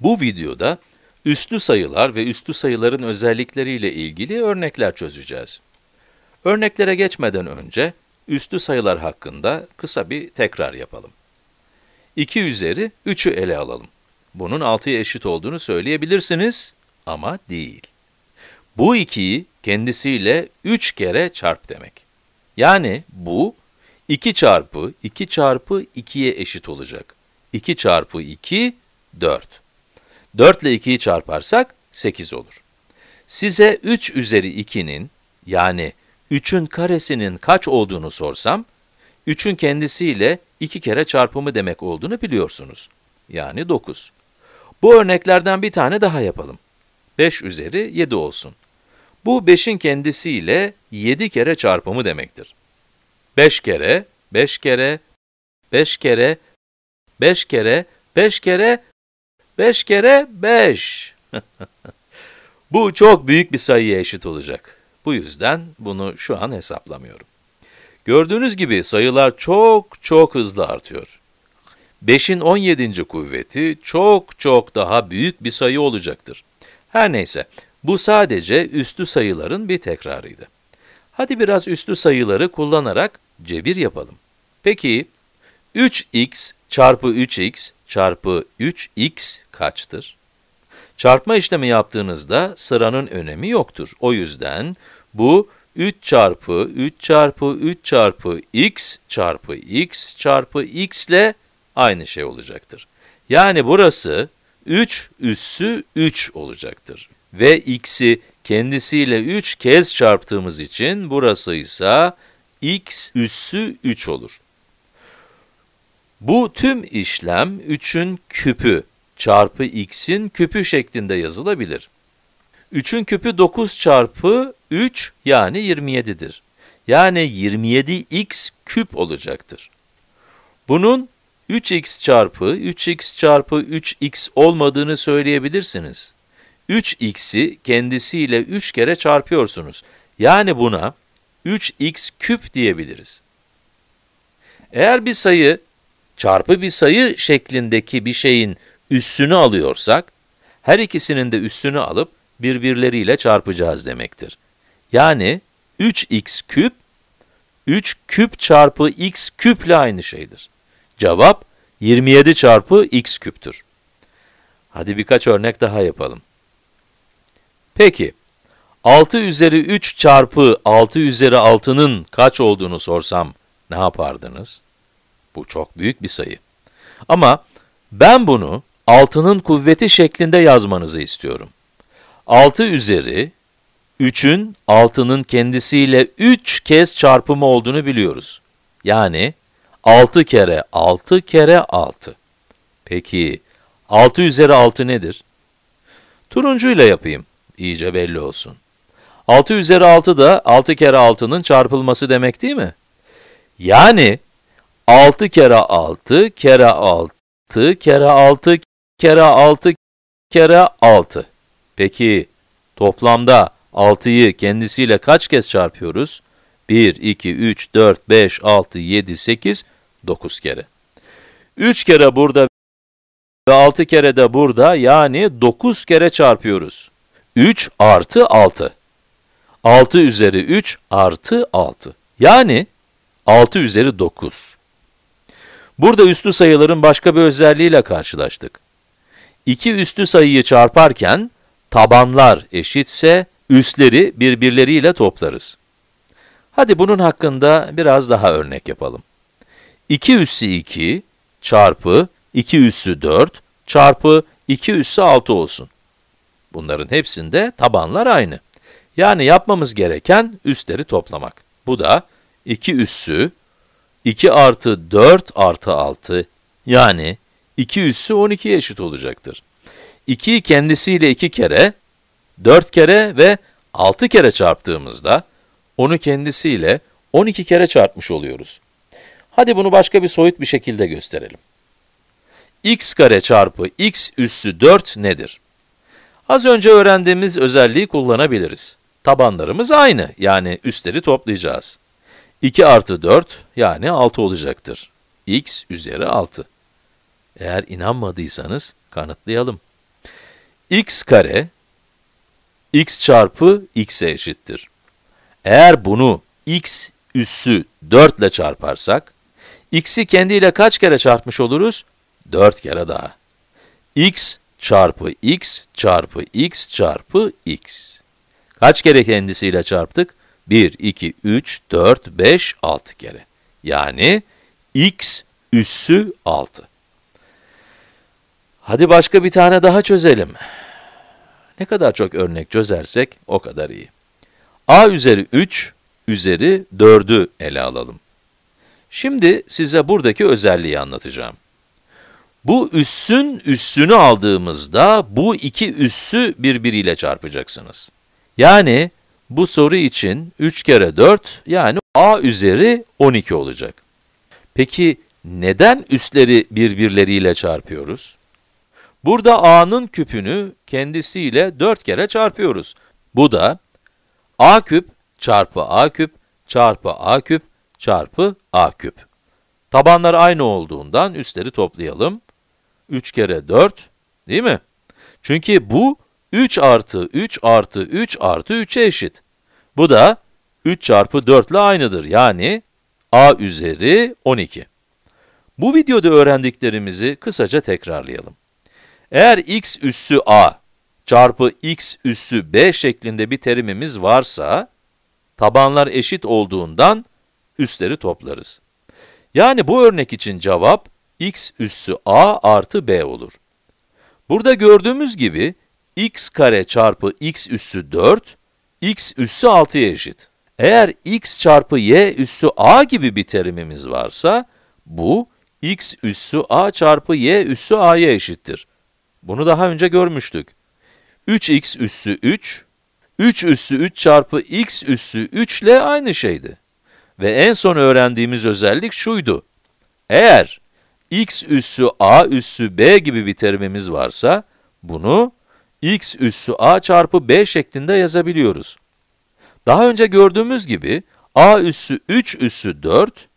Bu videoda üstlü sayılar ve üstlü sayıların özellikleriyle ilgili örnekler çözeceğiz. Örneklere geçmeden önce üstlü sayılar hakkında kısa bir tekrar yapalım. 2 üzeri 3'ü ele alalım. Bunun 6'ya eşit olduğunu söyleyebilirsiniz ama değil. Bu 2'yi kendisiyle 3 kere çarp demek. Yani bu 2 çarpı 2 çarpı 2'ye eşit olacak. 2 çarpı 2, 4. 4 ile 2'yi çarparsak 8 olur. Size 3 üzeri 2'nin yani 3'ün karesinin kaç olduğunu sorsam, 3'ün kendisiyle 2 kere çarpımı demek olduğunu biliyorsunuz. Yani 9. Bu örneklerden bir tane daha yapalım. 5 üzeri 7 olsun. Bu 5'in kendisiyle 7 kere çarpımı demektir. 5 kere, 5 kere, 5 kere, 5 kere, 5 kere, Beş kere beş. Bu çok büyük bir sayıya eşit olacak. Bu yüzden bunu şu an hesaplamıyorum. Gördüğünüz gibi sayılar çok çok hızlı artıyor. 5'in 17. kuvveti çok çok daha büyük bir sayı olacaktır. Her neyse, bu sadece üstü sayıların bir tekrarıydı. Hadi biraz üstü sayıları kullanarak cebir yapalım. Peki, 3x çarpı 3x çarpı 3x kaçtır? Çarpma işlemi yaptığınızda sıranın önemi yoktur. O yüzden bu 3 çarpı 3 çarpı 3 çarpı x çarpı x çarpı x ile aynı şey olacaktır. Yani burası 3 üssü 3 olacaktır. Ve x'i kendisiyle 3 kez çarptığımız için burası ise x üssü 3 olur. Bu tüm işlem 3'ün küpü çarpı x'in küpü şeklinde yazılabilir. 3'ün küpü 9 çarpı 3 yani 27'dir. Yani 27x küp olacaktır. Bunun 3x çarpı 3x çarpı 3x olmadığını söyleyebilirsiniz. 3x'i kendisiyle 3 kere çarpıyorsunuz. Yani buna 3x küp diyebiliriz. Eğer bir sayı çarpı bir sayı şeklindeki bir şeyin üssünü alıyorsak, her ikisinin de üssünü alıp birbirleriyle çarpacağız demektir. Yani 3x küp, 3 küp çarpı x küple aynı şeydir. Cevap 27 çarpı x küptür. Hadi birkaç örnek daha yapalım. Peki, 6 üzeri 3 çarpı 6 üzeri 6'nın kaç olduğunu sorsam ne yapardınız? Bu çok büyük bir sayı. Ama ben bunu altının kuvveti şeklinde yazmanızı istiyorum. 6 üzeri 3'ün altının kendisiyle 3 kez çarpımı olduğunu biliyoruz. Yani 6 kere 6 kere 6. Peki 6 üzeri 6 nedir? Turuncuyla yapayım, iyice belli olsun. 6 üzeri 6 da 6 kere 6'nın çarpılması demek değil mi? Yani 6 kere 6 kere 6 kere 6 kere 6 kere 6. Peki toplamda 6'yı kendisiyle kaç kez çarpıyoruz? 1, 2, 3, 4, 5, 6, 7, 8, 9 kere. 3 kere burada ve 6 kere de burada yani 9 kere çarpıyoruz. 3 artı 6. 6 üzeri 3 artı 6. Yani 6 üzeri 9. Burada üslü sayıların başka bir özelliğiyle karşılaştık. İki üslü sayıyı çarparken tabanlar eşitse üsleri birbirleriyle toplarız. Hadi bunun hakkında biraz daha örnek yapalım. 2 üssü 2 çarpı 2 üssü 4 çarpı 2 üssü 6 olsun. Bunların hepsinde tabanlar aynı. Yani yapmamız gereken üsleri toplamak. Bu da 2 üssü 2 artı 4 artı 6 yani 2 üssü 12'ye eşit olacaktır. 2'yi kendisiyle 2 kere, 4 kere ve 6 kere çarptığımızda onu kendisiyle 12 kere çarpmış oluyoruz. Hadi bunu başka bir soyut bir şekilde gösterelim. x kare çarpı x üssü 4 nedir? Az önce öğrendiğimiz özelliği kullanabiliriz. Tabanlarımız aynı, yani üstleri toplayacağız. 2 artı 4 yani 6 olacaktır. x üzeri 6. Eğer inanmadıysanız kanıtlayalım. x kare x çarpı x'e eşittir. Eğer bunu x üssü 4 ile çarparsak, x'i kendiyle kaç kere çarpmış oluruz? 4 kere daha. x çarpı x çarpı x çarpı x. Kaç kere kendisiyle çarptık? 1, 2, 3, 4, 5, 6 kere. Yani x üssü 6. Hadi başka bir tane daha çözelim. Ne kadar çok örnek çözersek o kadar iyi. a üzeri 3 üzeri 4'ü ele alalım. Şimdi size buradaki özelliği anlatacağım. Bu üssün üssünü aldığımızda bu iki üssü birbiriyle çarpacaksınız. Yani bu soru için 3 kere 4 yani a üzeri 12 olacak. Peki neden üstleri birbirleriyle çarpıyoruz? Burada a'nın küpünü kendisiyle 4 kere çarpıyoruz. Bu da a küp çarpı a küp çarpı a küp çarpı a küp. Tabanlar aynı olduğundan üstleri toplayalım. 3 kere 4 değil mi? Çünkü bu 3 artı 3 artı 3 artı 3'e eşit. Bu da 3 çarpı 4 ile aynıdır. Yani a üzeri 12. Bu videoda öğrendiklerimizi kısaca tekrarlayalım. Eğer x üssü a çarpı x üssü b şeklinde bir terimimiz varsa, tabanlar eşit olduğundan üstleri toplarız. Yani bu örnek için cevap x üssü a artı b olur. Burada gördüğümüz gibi x kare çarpı x üssü 4, x üssü 6'ya eşit. Eğer x çarpı y üssü a gibi bir terimimiz varsa, bu x üssü a çarpı y üssü a'ya eşittir. Bunu daha önce görmüştük. 3x üssü 3, 3 üssü 3 çarpı x üssü 3 ile aynı şeydi. Ve en son öğrendiğimiz özellik şuydu. Eğer x üssü a üssü b gibi bir terimimiz varsa, bunu x üssü a çarpı b şeklinde yazabiliyoruz. Daha önce gördüğümüz gibi a üssü 3 üssü 4,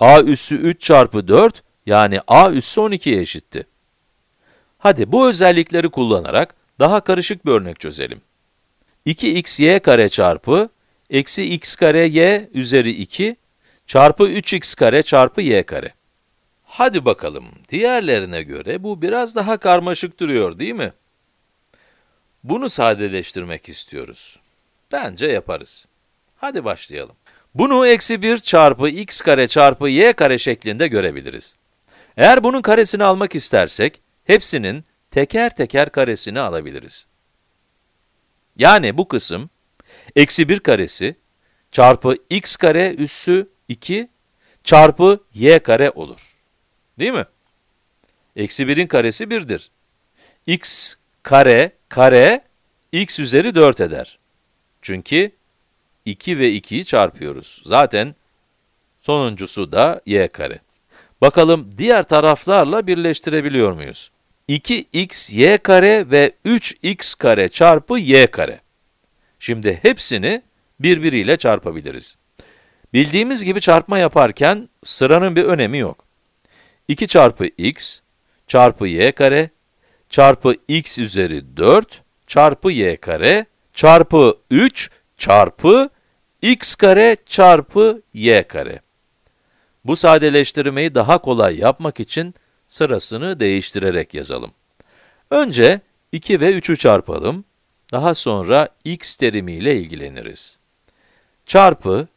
a üssü 3 çarpı 4 yani a üssü 12'ye eşitti. Hadi bu özellikleri kullanarak daha karışık bir örnek çözelim. 2xy kare çarpı eksi x kare y üzeri 2 çarpı 3x kare çarpı y kare. Hadi bakalım, diğerlerine göre bu biraz daha karmaşık duruyor değil mi? Bunu sadeleştirmek istiyoruz. Bence yaparız. Hadi başlayalım. Bunu eksi 1 çarpı x kare çarpı y kare şeklinde görebiliriz. Eğer bunun karesini almak istersek, hepsinin teker teker karesini alabiliriz. Yani bu kısım, eksi 1 karesi çarpı x kare üssü 2 çarpı y kare olur. Değil mi? Eksi 1'in karesi 1'dir. x kare kare x üzeri 4 eder. Çünkü 2 ve 2'yi çarpıyoruz. Zaten sonuncusu da y kare. Bakalım diğer taraflarla birleştirebiliyor muyuz? 2x y kare ve 3x kare çarpı y kare. Şimdi hepsini birbiriyle çarpabiliriz. Bildiğimiz gibi çarpma yaparken sıranın bir önemi yok. 2 çarpı x çarpı y kare çarpı x üzeri 4 çarpı y kare çarpı 3 çarpı x kare çarpı y kare. Bu sadeleştirmeyi daha kolay yapmak için sırasını değiştirerek yazalım. Önce 2 ve 3'ü çarpalım. Daha sonra x terimiyle ilgileniriz. Çarpı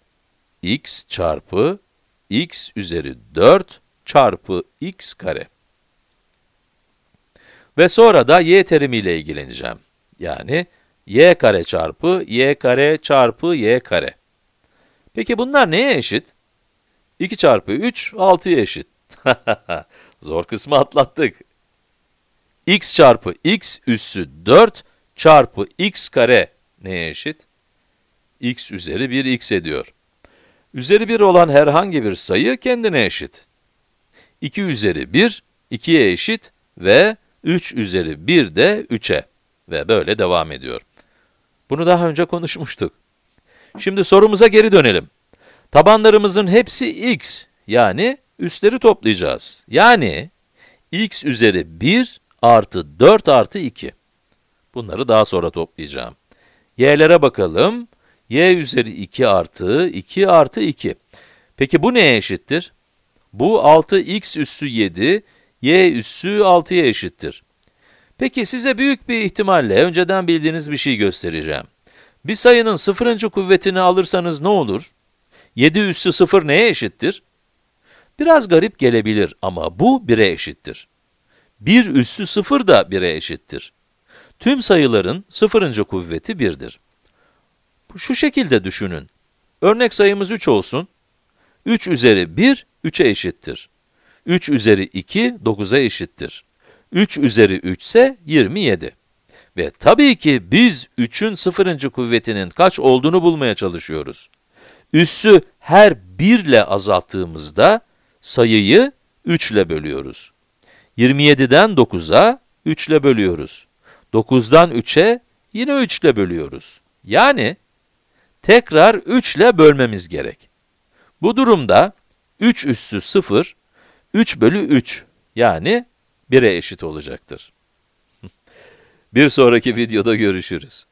x çarpı x üzeri 4 çarpı x kare. Ve sonra da y terimiyle ilgileneceğim. Yani y kare çarpı y kare çarpı y kare. Peki bunlar neye eşit? 2 çarpı 3, 6'ya eşit. Zor kısmı atlattık. x çarpı x üssü 4 çarpı x kare neye eşit? x üzeri 1 x ediyor. Üzeri 1 olan herhangi bir sayı kendine eşit. 2 üzeri 1, 2'ye eşit ve 3 üzeri 1 de 3'e ve böyle devam ediyor. Bunu daha önce konuşmuştuk. Şimdi sorumuza geri dönelim. Tabanlarımızın hepsi x yani üstleri toplayacağız. Yani x üzeri 1 artı 4 artı 2. Bunları daha sonra toplayacağım. y'lere bakalım. y üzeri 2 artı 2 artı 2. Peki bu neye eşittir? Bu 6x üssü 7 y üssü 6'ya eşittir. Peki size büyük bir ihtimalle önceden bildiğiniz bir şey göstereceğim. Bir sayının sıfırıncı kuvvetini alırsanız ne olur? 7 üssü 0 neye eşittir? Biraz garip gelebilir ama bu 1'e eşittir. 1 üssü 0 da 1'e eşittir. Tüm sayıların sıfırıncı kuvveti 1'dir. Şu şekilde düşünün. Örnek sayımız 3 olsun. 3 üzeri 1, 3'e eşittir. 3 üzeri 2 9'a eşittir. 3 üzeri 3 ise 27. Ve tabii ki biz 3'ün sıfırıncı kuvvetinin kaç olduğunu bulmaya çalışıyoruz. Üssü her 1 ile azalttığımızda sayıyı 3 ile bölüyoruz. 27'den 9'a 3 ile bölüyoruz. 9'dan 3'e yine 3 ile bölüyoruz. Yani tekrar 3 ile bölmemiz gerek. Bu durumda 3 üssü 0 3 bölü 3 yani 1'e eşit olacaktır. Bir sonraki videoda görüşürüz.